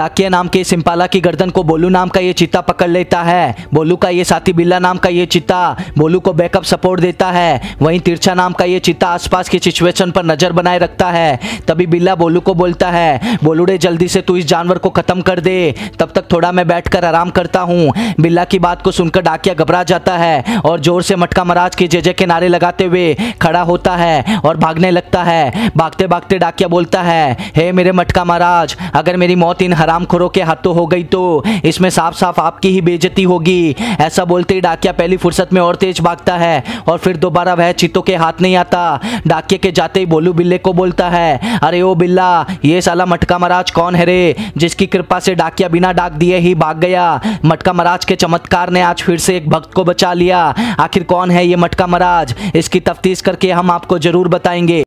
डाकिया नाम के इस इम्पाला की गर्दन को बोलू नाम का ये चिता पकड़ लेता है बोलू का ये साथी बिल्ला नाम का ये चिता बोलू को बैकअप सपोर्ट देता है वहीं तिरछा नाम का ये चिता आसपास की सिचुएशन पर नजर बनाए रखता है तभी बिल्ला बोलू को बोलता है बोलू रे जल्दी से तू इस जानवर को खत्म कर दे तब तक थोड़ा मैं बैठकर आराम करता हूँ बिल्ला की बात को सुनकर डाकिया घबरा जाता है और जोर से मटका महाराज के जेजे के नारे लगाते हुए खड़ा होता है और भागने लगता है भागते भागते डाकिया बोलता है हे मेरे मटका महाराज अगर मेरी मौत इन हरा हरामखोरों के हाथों हो गई तो इसमें साफ साफ आपकी ही बेजती होगी ऐसा बोलते ही डाकिया पहली फुर्सत में और तेज भागता है और फिर दोबारा वह चित्तों के हाथ नहीं आता डाके के जाते ही बोलू बिल्ले को बोलता है अरे ओ बिल्ला ये साला मटका महाराज कौन है रे जिसकी कृपा से डाकिया बिना डाक दिए ही भाग गया मटका महाराज के चमत्कार ने आज फिर से एक भक्त को बचा लिया आखिर कौन है ये मटका महाराज इसकी तफ्तीश करके हम आपको जरूर बताएंगे